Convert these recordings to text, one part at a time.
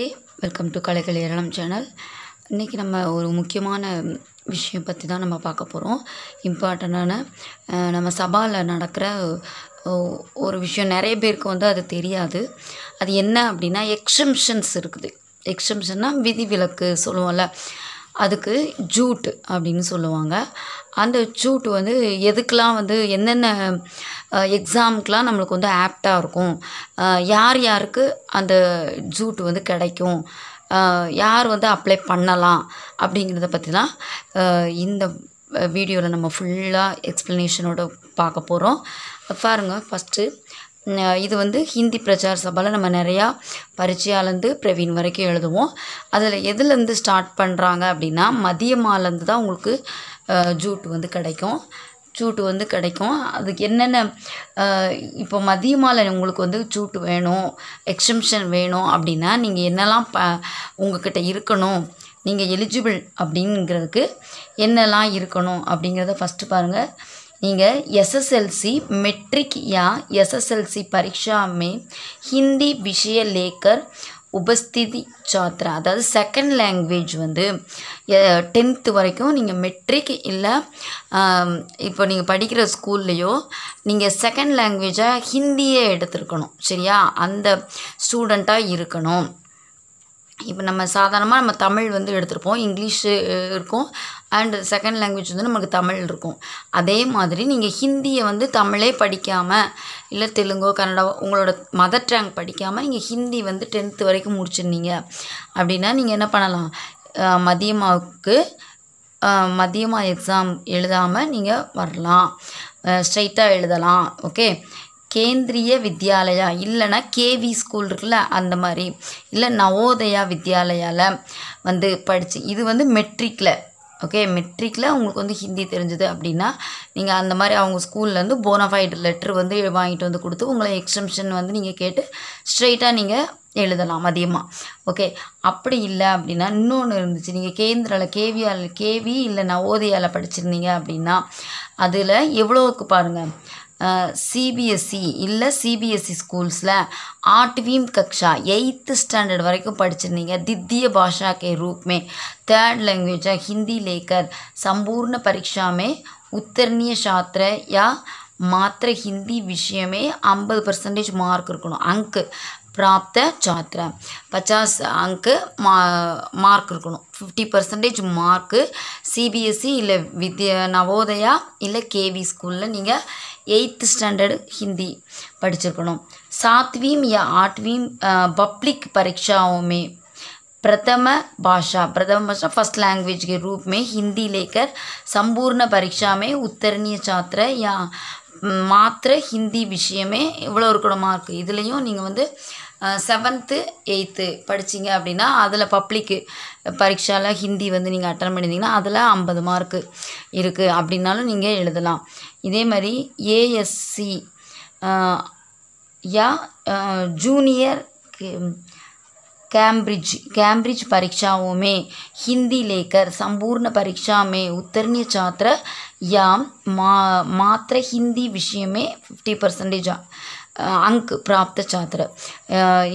hey welcome to கலைகள் ஏராளம் channel இன்றைக்கி நம்ம ஒரு முக்கியமான விஷயம் பற்றி தான் நம்ம பார்க்க போகிறோம் இம்பார்ட்டண்டான நம்ம சபாவில் நடக்கிற ஒரு விஷயம் நிறைய பேருக்கு வந்து அது தெரியாது அது என்ன அப்படின்னா எக்ஸம்ஷன்ஸ் இருக்குது விதி விதிவிலக்கு சொல்லுவோம்ல அதுக்கு ஜூட்டு அப்படின்னு சொல்லுவாங்க அந்த ஜூட் வந்து எதுக்கெலாம் வந்து என்னென்ன எக்ஸாமுக்கெலாம் நம்மளுக்கு வந்து ஆப்டாக இருக்கும் யார் யாருக்கு அந்த ஜூட்டு வந்து கிடைக்கும் யார் வந்து அப்ளை பண்ணலாம் அப்படிங்கிறத பற்றி தான் இந்த வீடியோவில் நம்ம ஃபுல்லாக எக்ஸ்ப்ளனேஷனோட பார்க்க போகிறோம் பாருங்கள் ஃபஸ்ட்டு இது வந்து ஹிந்தி பிரச்சார சபாவில் நம்ம நிறையா பரிச்சையாலேருந்து பிரவீன் வரைக்கும் எழுதுவோம் அதில் எதுலேருந்து ஸ்டார்ட் பண்ணுறாங்க அப்படின்னா மதியமாலேருந்து தான் உங்களுக்கு ஜூட்டு வந்து கிடைக்கும் சூட்டு வந்து கிடைக்கும் அதுக்கு என்னென்ன இப்போ மதியமால உங்களுக்கு வந்து சூட்டு வேணும் எக்ஸம்ஷன் வேணும் அப்படின்னா நீங்கள் என்னெல்லாம் ப உங்கள்கிட்ட இருக்கணும் நீங்கள் எலிஜிபிள் அப்படிங்கிறதுக்கு என்னெல்லாம் இருக்கணும் அப்படிங்கிறத ஃபஸ்ட்டு பாருங்கள் நீங்கள் எஸ்எஸ்எல்சி மெட்ரிக் யா எஸ்எஸ்எல்சி परीक्षा में விஷய லேக்கர் लेकर உபஸ்திதி சாத்ரா அதாவது செகண்ட் லாங்குவேஜ் வந்து டென்த்து வரைக்கும் நீங்கள் மெட்ரிக் இல்லை இப்போ நீங்கள் படிக்கிற ஸ்கூல்லையோ நீங்கள் செகண்ட் லாங்குவேஜாக ஹிந்தியே எடுத்துருக்கணும் சரியா அந்த ஸ்டூடெண்ட்டாக இருக்கணும் இப்போ நம்ம சாதாரணமாக நம்ம தமிழ் வந்து எடுத்திருப்போம் இங்கிலீஷு இருக்கும் அண்ட் செகண்ட் லாங்குவேஜ் வந்து நமக்கு தமிழ் இருக்கும் அதே மாதிரி நீங்கள் ஹிந்தியை வந்து தமிழே படிக்காமல் இல்லை தெலுங்கோ கன்னடாவோ உங்களோட மதர் டங் படிக்காமல் நீங்கள் ஹிந்தி வந்து டென்த்து வரைக்கும் முடிச்சிருந்தீங்க அப்படின்னா நீங்கள் என்ன பண்ணலாம் மதியமாவுக்கு மதியமாக எக்ஸாம் எழுதாமல் நீங்கள் வரலாம் ஸ்ட்ரைட்டாக எழுதலாம் ஓகே கேந்திரிய வித்யாலயா இல்லைன்னா கேவி ஸ்கூல் இருக்குல்ல அந்த மாதிரி இல்லை நவோதயா வித்யாலயாவில் வந்து படித்து இது வந்து மெட்ரிக்கில் ஓகே மெட்ரிக்கில் உங்களுக்கு வந்து ஹிந்தி தெரிஞ்சது அப்படின்னா நீங்கள் அந்த மாதிரி அவங்க ஸ்கூல்லேருந்து போனஃபைடு லெட்ரு வந்து வாங்கிட்டு வந்து கொடுத்து உங்களை எக்ஸ்டென்ஷன் வந்து நீங்கள் கேட்டு ஸ்ட்ரெயிட்டாக நீங்கள் எழுதலாம் அதிகமாக ஓகே அப்படி இல்லை அப்படின்னா இன்னொன்று இருந்துச்சு நீங்கள் கேந்திராவில் கேவியால் கேவி இல்லை நவோதயாவில் படிச்சிருந்தீங்க அப்படின்னா அதில் எவ்வளோவுக்கு பாருங்கள் சிபிஎஸ்சி இல்லை சிபிஎஸ்சி ஸ்கூல்ஸில் ஆட்வீம் கக்ஷா எயித்து ஸ்டாண்டர்ட் வரைக்கும் படிச்சிருந்தீங்க தித்திய பாஷா கே ரூப்மே தேர்ட் லாங்குவேஜாக ஹிந்தி லேக்கர் சம்பூர்ண लेकर संपूर्ण परीक्षा யா उत्तीर्णीय ஹிந்தி விஷயமே ஐம்பது பர்சன்டேஜ் மார்க் இருக்கணும் அங்கு பிராப்த சாத்திர பச்சாஸ் அங்கு மா மார்க் இருக்கணும் ஃபிஃப்டி பர்சன்டேஜ் மார்க்கு சிபிஎஸ்சி இல்லை வித்ய நவோதயா இல்லை கேவி ஸ்கூலில் நீங்கள் எயித்து ஸ்டாண்டர்டு ஹிந்தி படிச்சிருக்கணும் சாத்வீம் யா ஆட்வீம் பப்ளிக் பரீட்சாவுமே பிரதம பாஷா பிரதம பாஷா ஃபஸ்ட் லாங்குவேஜ் के रूप में சம்பூர்ண लेकर உத்தரணிய परीक्षा யா उत्तीर्णीय மாத்திர ஹிந்தி விஷயமே இவ்வளோ இருக்கணுமா இருக்குது இதுலேயும் நீங்கள் வந்து செவன்த்து எயித்து படித்தீங்க அப்படின்னா அதில் பப்ளிக்கு பரீட்சாவில் ஹிந்தி வந்து நீங்கள் அட்டன் பண்ணியிருந்தீங்கன்னா அதில் ஐம்பது மார்க்கு இருக்குது அப்படின்னாலும் நீங்கள் எழுதலாம் இதே மாதிரி ஏஎஸ்சி யா ஜூனியர் கேம்பிரிட்ஜ் கேம்பிரிட்ஜ் பரீட்சாவுமே ஹிந்தி லேக்கர் சம்பூர்ண பரீட்சாமே உத்தர்ணிய சாத்திர யாம் மா மாத்திர ஹிந்தி விஷயமே ஃபிஃப்டி विषय அங்க் பிராப்த சாத்திர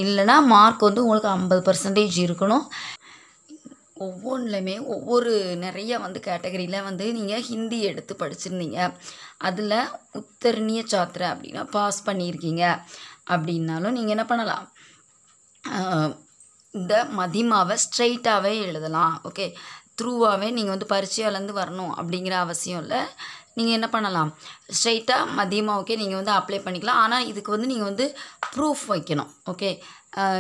இல்லைனா மார்க் வந்து உங்களுக்கு ஐம்பது பர்சன்டேஜ் இருக்கணும் ஒவ்வொன்றுலையுமே ஒவ்வொரு நிறைய வந்து கேட்டகரியில் வந்து நீங்கள் ஹிந்தி எடுத்து படிச்சிருந்தீங்க அதில் உத்தரணிய சாத்திர அப்படின்னா பாஸ் பண்ணியிருக்கீங்க அப்படின்னாலும் நீங்கள் என்ன பண்ணலாம் இந்த மதிமாவை ஸ்ட்ரைட்டாகவே எழுதலாம் ஓகே த்ரூவாகவே நீங்கள் வந்து பரீட்சையிலேருந்து வரணும் அப்படிங்கிற அவசியம் இல்லை நீங்கள் என்ன பண்ணலாம் ஸ்ட்ரைட்டாக மதியமாக ஓகே நீங்கள் வந்து அப்ளை பண்ணிக்கலாம் ஆனால் இதுக்கு வந்து நீங்கள் வந்து ப்ரூஃப் வைக்கணும் ஓகே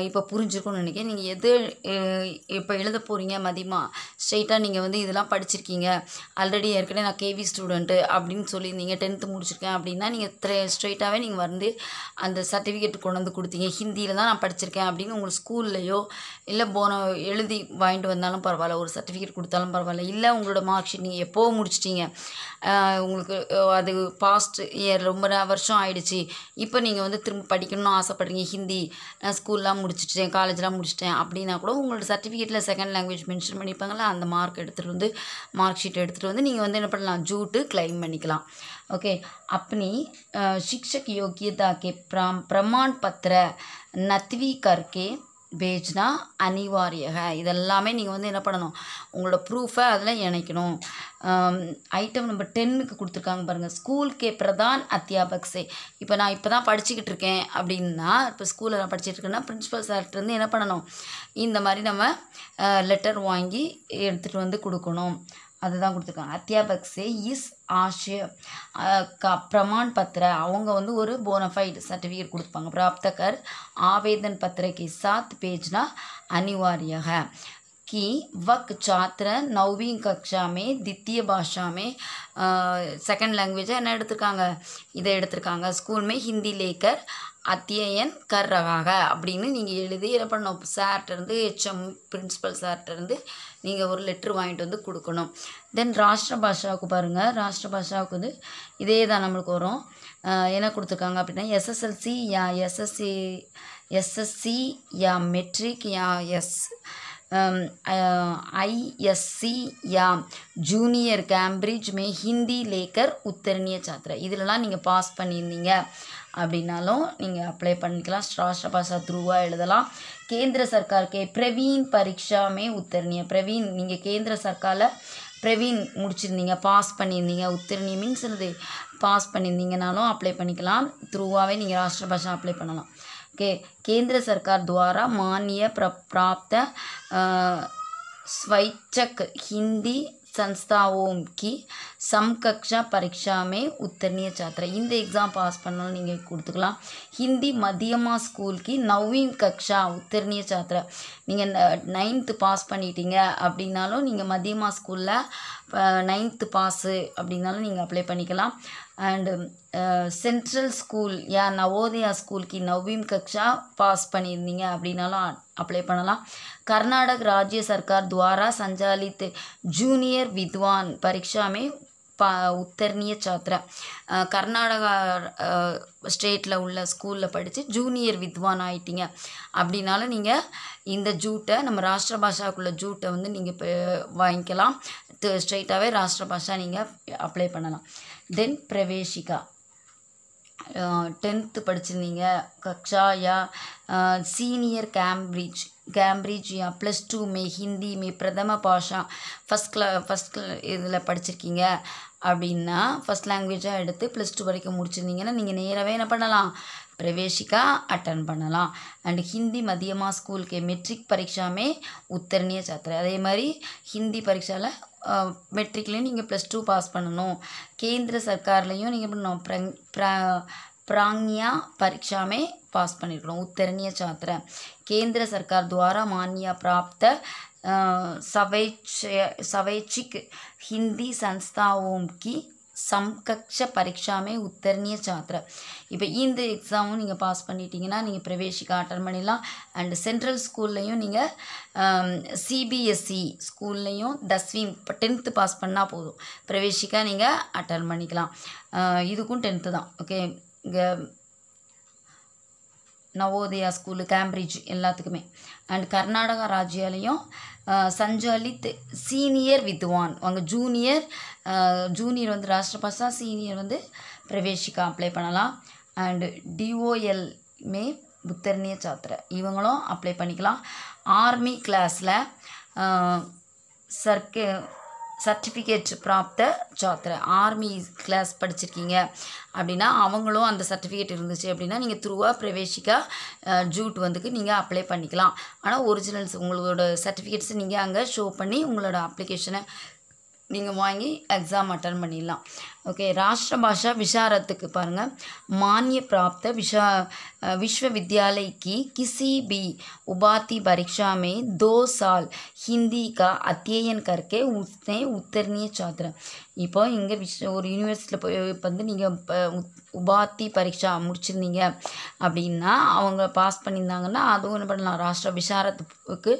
இப்போ புரிஞ்சுருக்குன்னு நினைக்கிறேன் நீங்கள் எது இப்போ எழுத போகிறீங்க மதியமாக ஸ்ட்ரெயிட்டாக நீங்கள் வந்து இதெல்லாம் படிச்சிருக்கீங்க ஆல்ரெடி ஏற்கனவே நான் கேவி ஸ்டூடெண்ட்டு அப்படின்னு சொல்லியிருந்தீங்க டென்த்து முடிச்சிருக்கேன் அப்படின்னா நீங்கள் த்ரே ஸ்ட்ரெயிட்டாகவே நீங்கள் வந்து அந்த சர்டிஃபிகேட் கொண்டு வந்து கொடுத்தீங்க ஹிந்தியில் தான் நான் படிச்சிருக்கேன் அப்படின்னு உங்களுக்கு ஸ்கூல்லையோ இல்லை போன எழுதி வாங்கிட்டு வந்தாலும் பரவாயில்ல ஒரு சர்டிஃபிகேட் கொடுத்தாலும் பரவாயில்ல இல்லை உங்களோட மார்க் ஷீட் நீங்கள் எப்போது முடிச்சிட்டிங்க உங்களுக்கு அது பாஸ்ட் இயர் ரொம்ப வருஷம் ஆயிடுச்சு இப்போ நீங்கள் வந்து திரும்ப படிக்கணும்னு ஆசைப்பட்றீங்க ஹிந்தி நான் ஸ்கூல் ஸ்கூல்லாம் முடிச்சுட்டேன் காலேஜ்லாம் முடிச்சிட்டேன் அப்படின்னா கூட உங்களோட சர்டிஃபிகேட்டில் செகண்ட் லாங்குவேஜ் மென்ஷன் பண்ணிப்பாங்களா அந்த மார்க் எடுத்துகிட்டு வந்து மார்க் ஷீட் எடுத்துகிட்டு வந்து நீங்கள் வந்து என்ன பண்ணலாம் ஜூட்டு கிளைம் பண்ணிக்கலாம் ஓகே அப்படி சிக்ஷக் योग्यता பிரம் பிரமாண் பத்திர நத்வி கர்கே பேஜ்னா அனிவாரியக இதெல்லாமே நீங்கள் வந்து என்ன பண்ணணும் உங்களோட ப்ரூஃபை அதில் இணைக்கணும் ஐட்டம் நம்பர் டென்னுக்கு கொடுத்துருக்காங்க பாருங்கள் ஸ்கூல்கே பிரதான் அத்தியாபக்ஸே இப்போ நான் இப்போ தான் படிச்சுக்கிட்டு இருக்கேன் அப்படின்னா இப்போ ஸ்கூலில் நான் படிச்சுட்டு இருக்கேன்னா பிரின்ஸிபல் சார்கிட்டருந்து என்ன பண்ணணும் இந்த மாதிரி நம்ம லெட்டர் வாங்கி எடுத்துகிட்டு வந்து கொடுக்கணும் அதுதான் கொடுத்துருக்காங்க அத்தியாபக்ஸே இஸ் க பிரமான் பத்திர அவங்க வந்து ஒரு போனஃபைடு சர்டிஃபிகேட் கொடுத்துப்பாங்க பிராப்தகர் ஆவேதன் பத்திரக்கு சாத் பேஜ்னா அனிவாரியக கி வக் சாத்திர नौवीं கக்ஷாமே தித்திய பாஷாமே செகண்ட் லாங்குவேஜாக என்ன எடுத்திருக்காங்க இதை எடுத்திருக்காங்க ஸ்கூல்மே ஹிந்தி லேக்கர் அத்தியன் கர் ரகாக அப்படின்னு நீங்கள் எழுதி என்ன பண்ணோம் சார்ட்டேருந்து ஹெச்எம் பிரின்ஸிபல் சார்ட்டேருந்து நீங்கள் ஒரு லெட்ரு வாங்கிட்டு வந்து கொடுக்கணும் தென் ராஷ்டிர பாஷாவுக்கு பாருங்கள் ராஷ்டிர பாஷாவுக்கு வந்து இதே தான் நம்மளுக்கு வரும் என்ன கொடுத்துருக்காங்க அப்படின்னா எஸ்எஸ்எல்சி யா எஸ்எஸ்சி எஸ்எஸ்சி யா மெட்ரிக் யா எஸ் ஐஎஸ்சி யா ஜூனியர் கேம்பிரிட்ஜ் மே ஹிந்தி லேக்கர் உத்தரணிய சாத்திரை இதிலலாம் நீங்கள் பாஸ் பண்ணியிருந்தீங்க அப்படின்னாலும் நீங்கள் அப்ளை பண்ணிக்கலாம் ராஷ்டிர பாஷா த்ரூவாக எழுதலாம் கேந்திர सरकार பிரவீன் प्रवीण परीक्षा பிரவீன் நீங்கள் கேந்திர சர்க்காரில் பிரவீன் முடிச்சிருந்தீங்க பாஸ் பண்ணியிருந்தீங்க உத்தரணி மீன்ஸ் என்னது பாஸ் பண்ணியிருந்தீங்கனாலும் அப்ளை பண்ணிக்கலாம் த்ரூவாகவே நீங்கள் ராஷ்டிர பாஷா அப்ளை பண்ணலாம் ஓகே கேந்திர சர்க்கார் துவாரா மானிய பிராப்த ஸ்வைச்சக் ஹிந்தி संस्थाओं की समकक्षा परीक्षा में उत्तीर्ण छात्र இந்த எக்ஸாம் பாஸ் பண்ணாலும் நீங்கள் கொடுத்துக்கலாம் ஹிந்தி மதியமா ஸ்கூல் கி கக்ஷா உத்தர்ணிய சாத்திர நீங்கள் நைன்த்து பாஸ் பண்ணிட்டீங்க அப்படின்னாலும் நீங்கள் மதியமா ஸ்கூலில் நைன்த்து பாஸு அப்படின்னாலும் நீங்கள் அப்ளை பண்ணிக்கலாம் அண்டு சென்ட்ரல் ஸ்கூல் யா நவோதயா ஸ்கூலுக்கு நவீம் கக்ஷா பாஸ் பண்ணியிருந்தீங்க அப்படின்னாலும் அப்ளை பண்ணலாம் கர்நாடக ராஜ்ய சர்க்கார் துவாரா சஞ்சாலித் ஜூனியர் வித்வான் பரீட்சாமே பா உத்தர்ணிய சாத்திரை கர்நாடகா ஸ்டேட்டில் உள்ள ஸ்கூலில் படித்து ஜூனியர் வித்வான் ஆயிட்டீங்க அப்படின்னால நீங்கள் இந்த ஜூட்டை நம்ம ராஷ்டிர பாஷாக்குள்ள ஜூட்டை வந்து நீங்கள் வாங்கிக்கலாம் ஸ்ட்ரெயிட்டாகவே ராஷ்டிர பாஷா நீங்கள் அப்ளை பண்ணலாம் தென் பிரவேசிகா டென்த்து படிச்சிருந்தீங்க கக்ஷாயா சீனியர் கேம்பிரிட்ஜ் கேம்பிரிட்ஜ் யா ப்ளஸ் டூ மே ஹிந்தி மே பிரதம பாஷா ஃபஸ்ட் கிளா ஃபஸ்ட் இதில் படிச்சிருக்கீங்க அப்படின்னா ஃபஸ்ட் லாங்குவேஜாக எடுத்து ப்ளஸ் டூ வரைக்கும் முடிச்சிருந்தீங்கன்னா நீங்கள் நேரவே என்ன பண்ணலாம் பிரவேசிக்கா அட்டன் பண்ணலாம் அண்டு ஹிந்தி மதியமாக ஸ்கூலுக்கு மெட்ரிக் பரீட்சாமே உத்தரணிய சாத்திரை அதே மாதிரி ஹிந்தி பரீட்சாவில் மெட்ரிக்லேயும் நீங்கள் ப்ளஸ் டூ பாஸ் பண்ணணும் கேந்திர சர்க்கார்லேயும் நீங்கள் பண்ணணும் ப்ரங் ப்ரா பிராங்யா பரீட்சாமே பாஸ் பண்ணியிருக்கணும் உத்தரணிய சாத்திரை கேந்திர சர்க்கார் துவாரா மானியா பிராப்த सवैच सवैच्छिक हिंदी संस्थाओं की சம்கக்ஷ பரீட்சாமே உத்தரணிய சாத்திர இப்போ இந்த எக்ஸாமும் நீங்கள் பாஸ் பண்ணிட்டீங்கன்னா நீங்கள் பிரவேசிக்க அட்டன் பண்ணிடலாம் அண்டு சென்ட்ரல் ஸ்கூல்லையும் நீங்கள் சிபிஎஸ்சி ஸ்கூல்லையும் தஸ்வீம் இப்போ டென்த்து பாஸ் பண்ணால் போதும் பிரவேசிக்க நீங்கள் அட்டன் பண்ணிக்கலாம் இதுக்கும் டென்த்து தான் ஓகே இங்கே நவோதயா ஸ்கூலு கேம்பிரிட்ஜ் எல்லாத்துக்குமே அண்ட் கர்நாடகா ராஜ்யாலையும் சஞ்சலித் சீனியர் வித்வான் அவங்க ஜூனியர் ஜூனியர் வந்து ராஷ்டிரபாசா சீனியர் வந்து பிரவேஷிக்கா அப்ளை பண்ணலாம் அண்டு டிஓஎல் மே புத்தர்ணிய சாத்திர இவங்களும் அப்ளை பண்ணிக்கலாம் ஆர்மி கிளாஸில் சர்க்கு சர்டிஃபிகேட் ப்ராப்த சாத்திர ஆர்மி கிளாஸ் படிச்சிருக்கீங்க அப்படின்னா அவங்களும் அந்த சர்டிஃபிகேட் இருந்துச்சு அப்படின்னா நீங்கள் த்ரூவாக பிரவேசிக்கா ஜூட் வந்துக்கு நீங்கள் அப்ளை பண்ணிக்கலாம் ஆனால் ஒரிஜினல்ஸ் உங்களோட சர்டிஃபிகேட்ஸ் நீங்கள் அங்கே ஷோ பண்ணி உங்களோட அப்ளிகேஷனை नींग मांगी एग्जाम पैटर्न பண்ணிரலாம் ஓகே ராஷ்டಭಾஷா விசாரத்துக்கு பாருங்க மாన్యப்ராப்த விஸ்வவித்யாலயக்கி கிசிபி உபாதி பரீட்சாமே 2 साल ஹிந்தி கா அத்யயன் करके உஸ்னே உத்தரணியா சத்ர இப்போ இங்கே விஷ் ஒரு யூனிவர்சிட்டியில் போய் இப்போ வந்து நீங்கள் இப்போ உபாத்தி பரீட்சா முடிச்சிருந்தீங்க அப்படின்னா அவங்க பாஸ் பண்ணியிருந்தாங்கன்னா அதுவும் என்ன பண்ணலாம் ராஷ்டிர விசாரத்துக்கு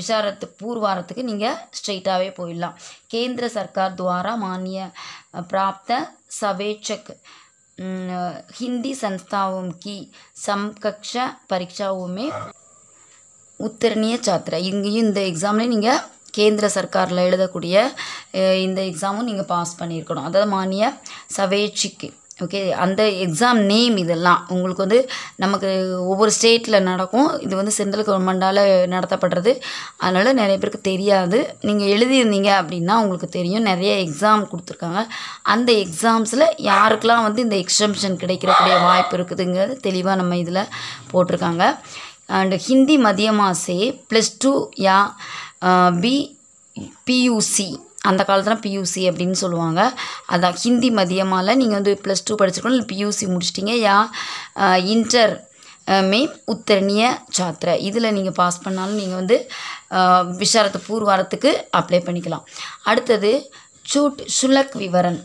விசாரத்து பூர்வாரத்துக்கு நீங்கள் ஸ்ட்ரெயிட்டாகவே போயிடலாம் கேந்திர சர்க்கார் துவாரா மானிய பிராப்த சவேச்சக் ஹிந்தி சன்ஸ்தாவும் கி சம்கக்ஷ பரீட்சாவுமே உத்தரணிய சாத்திரை இங்கேயும் இந்த எக்ஸாம்லேயும் நீங்கள் கேந்திர சர்க்காரில் எழுதக்கூடிய இந்த எக்ஸாமும் நீங்கள் பாஸ் பண்ணியிருக்கணும் அதாவது மானிய சவேட்சிக்கு ஓகே அந்த எக்ஸாம் நேம் இதெல்லாம் உங்களுக்கு வந்து நமக்கு ஒவ்வொரு ஸ்டேட்டில் நடக்கும் இது வந்து சென்ட்ரல் கவர்மெண்டால் நடத்தப்படுறது அதனால் நிறைய பேருக்கு தெரியாது நீங்கள் எழுதியிருந்தீங்க அப்படின்னா உங்களுக்கு தெரியும் நிறைய எக்ஸாம் கொடுத்துருக்காங்க அந்த எக்ஸாம்ஸில் யாருக்கெல்லாம் வந்து இந்த எக்ஸம்ஷன் கிடைக்கிறக்கூடிய வாய்ப்பு இருக்குதுங்கிறது தெளிவாக நம்ம இதில் போட்டிருக்காங்க அண்டு ஹிந்தி மதியமாசே ப்ளஸ் டூ யா பி பியூசி அந்த காலத்தில் பியூசி அப்படின்னு சொல்லுவாங்க அதான் ஹிந்தி மதியமால் நீங்கள் வந்து ப்ளஸ் டூ படிச்சிருக்கணும் இல்லை பியூசி முடிச்சிட்டிங்க யா இன்டர் மே உத்தரணிய சாத்திரை இதில் நீங்கள் பாஸ் பண்ணாலும் நீங்கள் வந்து விசாரத்தை பூர்வாரத்துக்கு அப்ளை பண்ணிக்கலாம் அடுத்தது சூட் சுலக் விவரன்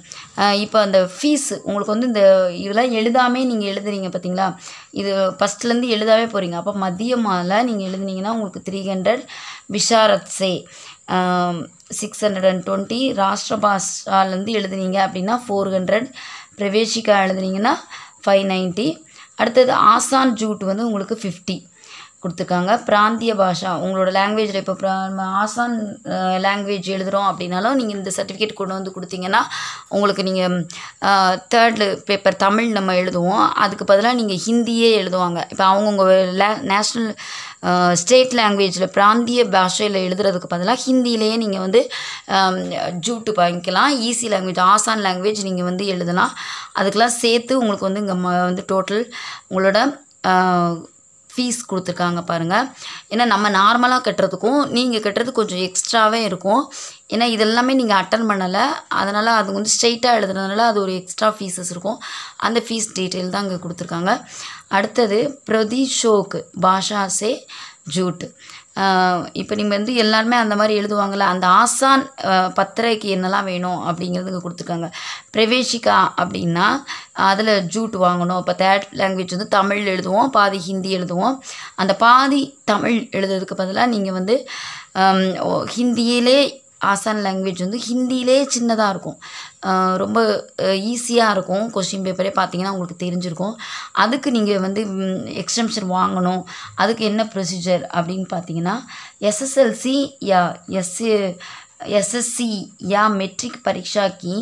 இப்போ அந்த ஃபீஸு உங்களுக்கு வந்து இந்த இதெல்லாம் எழுதாமே நீங்கள் எழுதுறீங்க பார்த்தீங்களா இது ஃபஸ்ட்லேருந்து எழுதாவே போகிறீங்க அப்போ மதியமாக நீங்கள் எழுதுனீங்கன்னா உங்களுக்கு த்ரீ ஹண்ட்ரட் விஷாரத் சே சிக்ஸ் ஹண்ட்ரட் அண்ட் டுவெண்ட்டி ராஷ்டிர பாஷாலேருந்து எழுதுனீங்க அப்படின்னா ஃபோர் ஹண்ட்ரட் பிரவேசிக்கா எழுதுனீங்கன்னா ஃபைவ் நைன்ட்டி அடுத்தது ஆசான் ஜூட் வந்து உங்களுக்கு ஃபிஃப்டி கொடுத்துருக்காங்க பிராந்திய பாஷா உங்களோட லாங்குவேஜில் இப்போ ப்ரா ஆசான் லாங்குவேஜ் எழுதுகிறோம் அப்படின்னாலும் நீங்கள் இந்த சர்டிஃபிகேட் கொண்டு வந்து கொடுத்தீங்கன்னா உங்களுக்கு நீங்கள் தேர்டில் பேப்பர் தமிழ் நம்ம எழுதுவோம் அதுக்கு பதிலாக நீங்கள் ஹிந்தியே எழுதுவாங்க இப்போ அவங்கவுங்க லே நேஷ்னல் ஸ்டேட் லாங்குவேஜில் பிராந்திய பாஷையில் எழுதுறதுக்கு பதிலாக ஹிந்திலேயே நீங்கள் வந்து ஜூட்டு வாங்கிக்கலாம் ஈஸி e லாங்குவேஜ் ஆசான் லாங்குவேஜ் நீங்கள் வந்து எழுதலாம் அதுக்கெல்லாம் சேர்த்து உங்களுக்கு வந்து இங்கே வந்து டோட்டல் உங்களோட ஃபீஸ் கொடுத்துருக்காங்க பாருங்கள் ஏன்னா நம்ம நார்மலாக கட்டுறதுக்கும் நீங்கள் கட்டுறது கொஞ்சம் எக்ஸ்ட்ராவே இருக்கும் ஏன்னா இதெல்லாமே நீங்கள் அட்டன் பண்ணலை அதனால் அது வந்து ஸ்ட்ரெயிட்டாக எழுதுறதுனால அது ஒரு எக்ஸ்ட்ரா ஃபீஸஸ் இருக்கும் அந்த ஃபீஸ் டீட்டெயில் தான் அங்கே கொடுத்துருக்காங்க அடுத்தது பிரதி ஷோக்கு ஜூட்டு இப்போ நீங்கள் வந்து எல்லாருமே அந்த மாதிரி எழுதுவாங்கள்ல அந்த ஆசான் பத்திரைக்கு என்னெல்லாம் வேணும் அப்படிங்கிறது இங்கே கொடுத்துருக்காங்க பிரவேஷிகா அப்படின்னா அதில் ஜூட் வாங்கணும் இப்போ தேர்ட் லாங்குவேஜ் வந்து தமிழ் எழுதுவோம் பாதி ஹிந்தி எழுதுவோம் அந்த பாதி தமிழ் எழுதுறதுக்கு பதிலாக நீங்கள் வந்து ஹிந்தியிலே ஆசான் லாங்குவேஜ் வந்து ஹிந்தியிலே சின்னதாக இருக்கும் ரொம்ப ஈஸியாக இருக்கும் கொஷின் பேப்பரே பார்த்தீங்கன்னா உங்களுக்கு தெரிஞ்சிருக்கும் அதுக்கு நீங்கள் வந்து எக்ஸ்டென்ஷன் வாங்கணும் அதுக்கு என்ன ப்ரொசீஜர் அப்படின்னு பார்த்தீங்கன்னா எஸ்எஸ்எல்சி யா எஸ் எஸ்எஸ்சி யா மெட்ரிக் பரீட்சாக்கு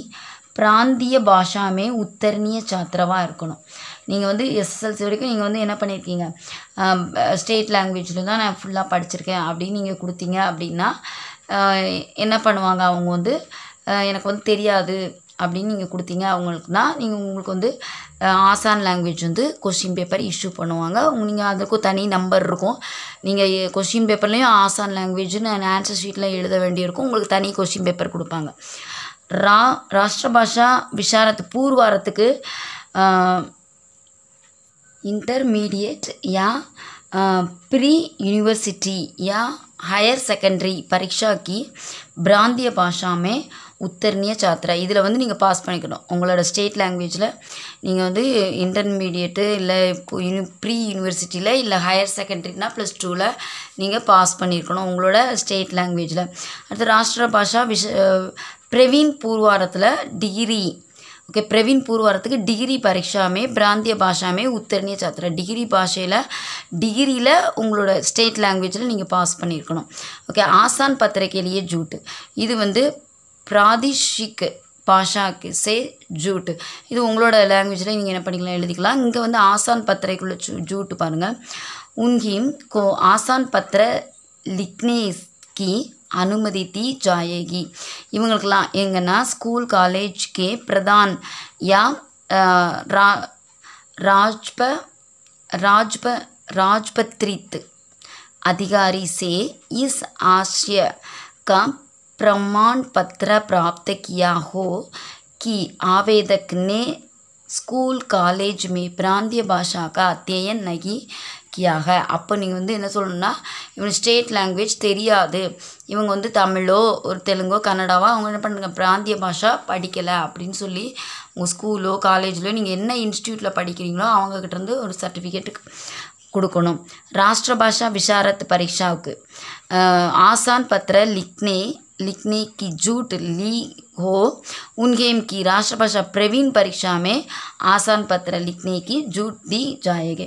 பிராந்திய பாஷாமே உத்தரணிய சாத்திரவாக இருக்கணும் நீங்கள் வந்து எஸ்எஸ்எல்சி வரைக்கும் நீங்கள் வந்து என்ன பண்ணியிருக்கீங்க ஸ்டேட் லாங்குவேஜில் தான் நான் ஃபுல்லாக படிச்சிருக்கேன் அப்படின்னு நீங்கள் கொடுத்தீங்க அப்படின்னா என்ன பண்ணுவாங்க அவங்க வந்து எனக்கு வந்து தெரியாது அப்படின்னு நீங்கள் கொடுத்தீங்க தான் நீங்கள் உங்களுக்கு வந்து ஆசான் லாங்குவேஜ் வந்து கொஷின் பேப்பர் இஷ்யூ பண்ணுவாங்க நீங்கள் அதுக்கும் தனி நம்பர் இருக்கும் நீங்கள் கொஷின் பேப்பர்லேயும் ஆசான் லாங்குவேஜ்னு ஆன்சர் ஷீட்லாம் எழுத வேண்டியிருக்கும் உங்களுக்கு தனி கொஷின் பேப்பர் கொடுப்பாங்க ரா ராஷ்டிர பாஷா விசாரத்து பூர்வாரத்துக்கு இன்டர்மீடியேட் யா ப்ரீ யூனிவர்சிட்டி யா ஹையர் செகண்டரி परीक्षा பிராந்திய பாஷாமே மே உத்தர்ணிய சாத்திரா இதில் வந்து நீங்கள் பாஸ் பண்ணிக்கணும் உங்களோட ஸ்டேட் லாங்குவேஜில் நீங்கள் வந்து இன்டர்மீடியட்டு இல்லை யூனி ப்ரீ யூனிவர்சிட்டியில் இல்லை ஹையர் செகண்டரினா ப்ளஸ் டூவில் நீங்கள் பாஸ் பண்ணியிருக்கணும் உங்களோட ஸ்டேட் லாங்குவேஜில் அடுத்து ராஷ்டிர பாஷா விஷ பிரவீன் பூர்வாரத்தில் டிகிரி ஓகே பிரவீன் பூர்வாரத்துக்கு டிகிரி பரீட்சாமே பிராந்திய பாஷாமே உத்தரணிய சாத்திர டிகிரி பாஷையில் டிகிரியில் உங்களோட ஸ்டேட் லாங்குவேஜில் நீங்கள் பாஸ் பண்ணியிருக்கணும் ஓகே ஆசான் பத்திரிகையிலேயே ஜூட்டு இது வந்து பிராதிஷிக் பாஷாக்கு சே ஜூட்டு இது உங்களோட லாங்குவேஜில் நீங்கள் என்ன பண்ணிக்கலாம் எழுதிக்கலாம் இங்கே வந்து ஆசான் பத்திரைக்குள்ள ஜூ ஜூட்டு பாருங்கள் உன்கியும் கோ ஆசான் பத்திர லிக்னேஸ்கி दी जाएगी இவங்களுக்கெல்லாம் எங்கன்னா स्कूल कॉलेज के प्रधान या राजप राजप राजपत्रित अधिकारी से इस आशय का प्रमाण पत्र प्राप्त किया हो कि आवेदक ने स्कूल कॉलेज में प्रांतीय भाषा का अध्ययन नहीं முக்கியாக அப்போ நீங்கள் வந்து என்ன சொல்லணும்னா இவங்க ஸ்டேட் லாங்குவேஜ் தெரியாது இவங்க வந்து தமிழோ ஒரு தெலுங்கோ கன்னடாவோ அவங்க என்ன பண்ணுங்க பிராந்திய பாஷா படிக்கலை அப்படின்னு சொல்லி உங்கள் ஸ்கூலோ காலேஜ்லையோ நீங்கள் என்ன இன்ஸ்டியூட்டில் படிக்கிறீங்களோ அவங்கக்கிட்டேருந்து ஒரு சர்டிஃபிகேட்டு கொடுக்கணும் ராஷ்டிர பாஷா விசாரத் பரீட்சாவுக்கு ஆசான் பத்திர லிக்னே லிக்னே கி ஜூட் லீ हो उनके इनकी राष्ट्रभाषा प्रवीण परीक्षा में ஆசான் பத்திரம் லிக்னிக்கு ஜூட் தி ஜாயகே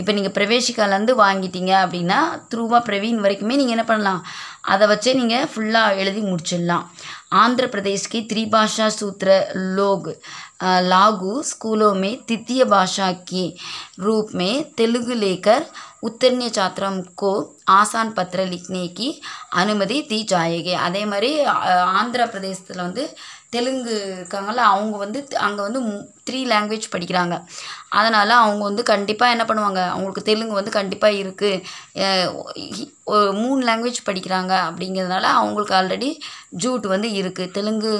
இப்போ நீங்கள் பிரவேசிக்காலேருந்து வாங்கிட்டீங்க அப்படின்னா த்ரூவாக பிரவீன் வரைக்குமே நீங்கள் என்ன பண்ணலாம் அதை வச்சே நீங்கள் ஃபுல்லாக எழுதி முடிச்சிடலாம் ஆந்திர பிரதேஷ்க்கு த்ரிபாஷா சூத்திர லோக் லாகு ஸ்கூலோமே தித்திய तृतीय ரூப்மே के रूप में तेलुगु சாத்திரம்கோ ஆசான் பத்திரம் லிக்னேக்கு அனுமதி தீ ஜாயகே அதே மாதிரி ஆந்திர பிரதேசத்தில் வந்து தெலுங்கு இருக்காங்கள்ல அவங்க வந்து அங்கே வந்து த்ரீ லாங்குவேஜ் படிக்கிறாங்க அதனால் அவங்க வந்து கண்டிப்பாக என்ன பண்ணுவாங்க அவங்களுக்கு தெலுங்கு வந்து கண்டிப்பாக இருக்குது மூணு லாங்குவேஜ் படிக்கிறாங்க அப்படிங்கிறதுனால அவங்களுக்கு ஆல்ரெடி ஜூட் வந்து இருக்குது தெலுங்கு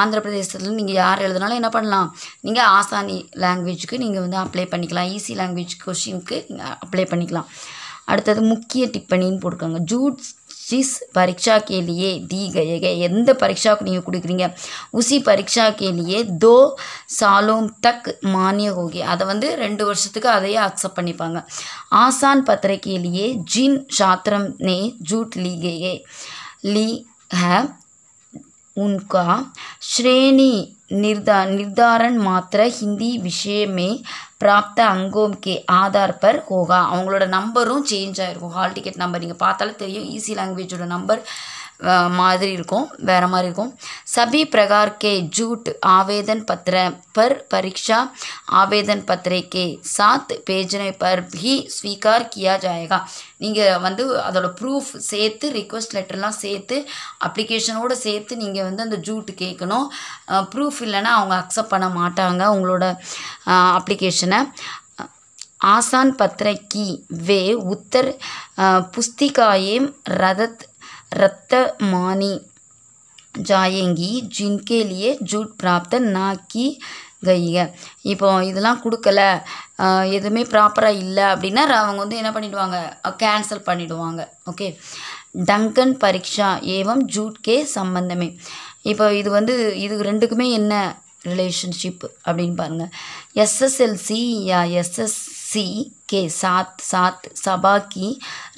ஆந்திர பிரதேசத்தில் நீங்கள் யார் எழுதுனாலும் என்ன பண்ணலாம் நீங்கள் ஆசானி லாங்குவேஜுக்கு நீங்கள் வந்து அப்ளை பண்ணிக்கலாம் ஈஸி லாங்குவேஜ் கொஷினுக்கு நீங்கள் அப்ளை பண்ணிக்கலாம் அடுத்தது முக்கிய டிப்பணின்னு போட்டுக்காங்க ஜூட்ஸ் जिस परीक्षा के लिए दी गए गए எந்த परीक्षाக்கு நீங்கள் கொடுக்குறீங்க उसी परीक्षा के लिए दो सालों तक मान्य होगी அதை வந்து ரெண்டு வருஷத்துக்கு அதையே அக்செप्ट பண்ணிப்பாங்க ஆசான் पत्र के लिए जिन छात्रों ने झूठ ली गए ली है उनका श्रेणी निर्दा निर्धारण मात्र हिंदी विषय में பிராப்த அங்கோம் கே ஆதார் பர் ஹோகா அவங்களோட நம்பரும் சேஞ்ச் ஆகிருக்கும் ஹால் டிக்கெட் நம்பர் நீங்கள் பார்த்தாலே தெரியும் ஈஸி லாங்குவேஜோட நம்பர் மாதிரி இருக்கும் வேறு மாதிரி இருக்கும் சபி பிரகார் கே ஜூட் ஆவேதன் பத்திர பர் பரீட்சா ஆவேதன் பத்திரை கே சாத் பேஜனை பர் ஹி ஸ்வீகார் கியா ஜாயகா நீங்கள் வந்து அதோட ப்ரூஃப் சேர்த்து ரிக்வஸ்ட் லெட்டர்லாம் சேர்த்து அப்ளிகேஷனோடு சேர்த்து நீங்கள் வந்து அந்த ஜூட் கேட்கணும் ப்ரூஃப் இல்லைன்னா அவங்க அக்செப்ட் பண்ண மாட்டாங்க உங்களோட அப்ளிகேஷனை ஆசான் பத்திரக்கி வே உத்தர் புஸ்திகாயேம் ரதத் रत्तमानी ஜாயங்கி ஜின்கேலியே ஜூட் பிராப்த நாக்கி கையிக की கைக இப்போ இதெல்லாம் கொடுக்கல எதுவுமே ப்ராப்பராக இல்லை அப்படின்னா அவங்க வந்து என்ன பண்ணிவிடுவாங்க கேன்சல் பண்ணிவிடுவாங்க ஓகே டங்கன் பரீட்சா ஏவம் ஜூட் கே சம்பந்தமே இப்போ இது வந்து இது ரெண்டுக்குமே என்ன ரிலேஷன்ஷிப் அப்படின்னு பாருங்கள் எஸ்எஸ்எல்சி யா எஸ்எஸ் सी के साथ साथ सभा की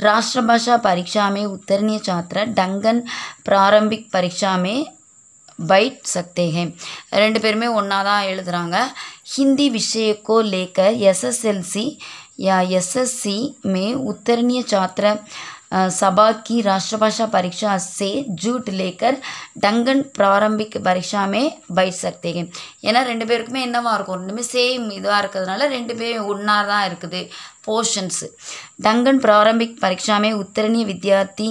राष्ट्रभाषा परीक्षा में उत्तरणीय छात्र डंगन प्रारंभिक परीक्षा में बैठ सकते हैं रेपे उन्ना हिंदी विषय को लेकर एसएसएलसी या एसएससी में उत्तरणीय छात्र सभा की राष्ट्रभाषा परीक्षा से जूट लेकर டங்கன் பிராரம்பிக் பரீட்சாமே பைட் சக்திக்கு ஏன்னா ரெண்டு பேருக்குமே என்னவாக இருக்கும் ரெண்டுமே சேம் இதுவாக இருக்கிறதுனால ரெண்டு பேரும் ஒன்றா தான் இருக்குது போர்ஷன்ஸு டங்கன் பிராரம்பிக் பரீட்சாமே உத்தரணிய வித்யார்த்தி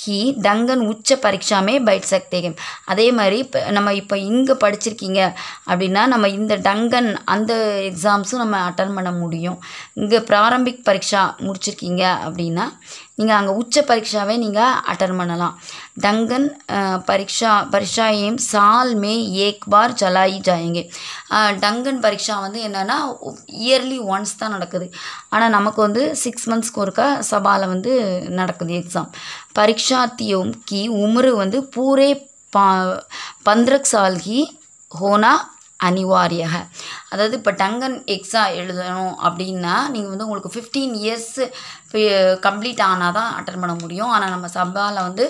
ஹி டங்கன் உச்ச பரீட்சாமே பைட் சக்தேகம் அதே மாதிரி இப்போ நம்ம இப்போ இங்கே படிச்சிருக்கீங்க அப்படின்னா நம்ம இந்த டங்கன் அந்த எக்ஸாம்ஸும் நம்ம அட்டன் பண்ண முடியும் இங்கே பிராரம்பிக் பரீட்சா முடிச்சிருக்கீங்க அப்படின்னா நீங்கள் அங்கே உச்ச பரீட்சாவே நீங்கள் அட்டன் பண்ணலாம் டங்கன் பரீட்சா பரீட்சாயம் சால் மே ஏக் பார் ஜலாயி ஜாயங்கே டங்கன் பரீட்சா வந்து என்னென்னா இயர்லி ஒன்ஸ் தான் நடக்குது ஆனால் நமக்கு வந்து சிக்ஸ் மந்த்ஸ்க்கு ஒருக்கா சபாவில் வந்து நடக்குது எக்ஸாம் பரீட்சார்த்தியோம் கி உமரு வந்து பூரே பா பந்திரக் சால்கி ஹோனா அனிவாரியாக அதாவது இப்போ டங்கன் எக்ஸா எழுதணும் அப்படின்னா நீங்கள் வந்து உங்களுக்கு ஃபிஃப்டீன் இயர்ஸு கம்ப்ளீட் ஆனால் தான் அட்டன் பண்ண முடியும் ஆனால் நம்ம சபாவில் வந்து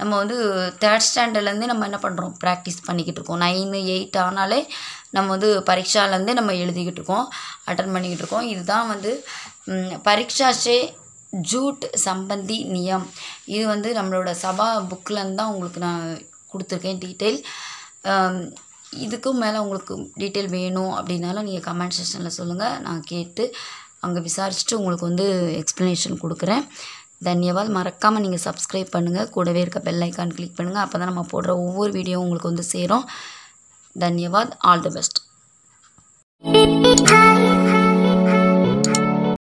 நம்ம வந்து தேர்ட் ஸ்டாண்டர்ட்லேருந்து நம்ம என்ன பண்ணுறோம் ப்ராக்டிஸ் பண்ணிக்கிட்டு இருக்கோம் நைனு எயிட் ஆனாலே நம்ம வந்து பரீட்சாலேருந்து நம்ம எழுதிக்கிட்டு இருக்கோம் அட்டன் பண்ணிக்கிட்டு இருக்கோம் இதுதான் வந்து பரீட்சாஷே ஜூட் சம்பந்தி நியம் இது வந்து நம்மளோட சபா புக்கிலேருந்து தான் உங்களுக்கு நான் கொடுத்துருக்கேன் டீட்டெயில் இதுக்கும் மேலே உங்களுக்கு டீட்டெயில் வேணும் அப்படின்னாலும் நீங்கள் கமெண்ட் செக்ஷனில் சொல்லுங்கள் நான் கேட்டு அங்கே விசாரிச்சுட்டு உங்களுக்கு வந்து எக்ஸ்ப்ளனேஷன் கொடுக்குறேன் தன்யவாத் மறக்காமல் நீங்கள் சப்ஸ்கிரைப் பண்ணுங்கள் கூடவே இருக்க பெல் ஐக்கான் கிளிக் பண்ணுங்கள் அப்போ தான் நம்ம போடுற ஒவ்வொரு வீடியோ உங்களுக்கு வந்து சேரும் தன்யவாத் ஆல் தி பெஸ்ட்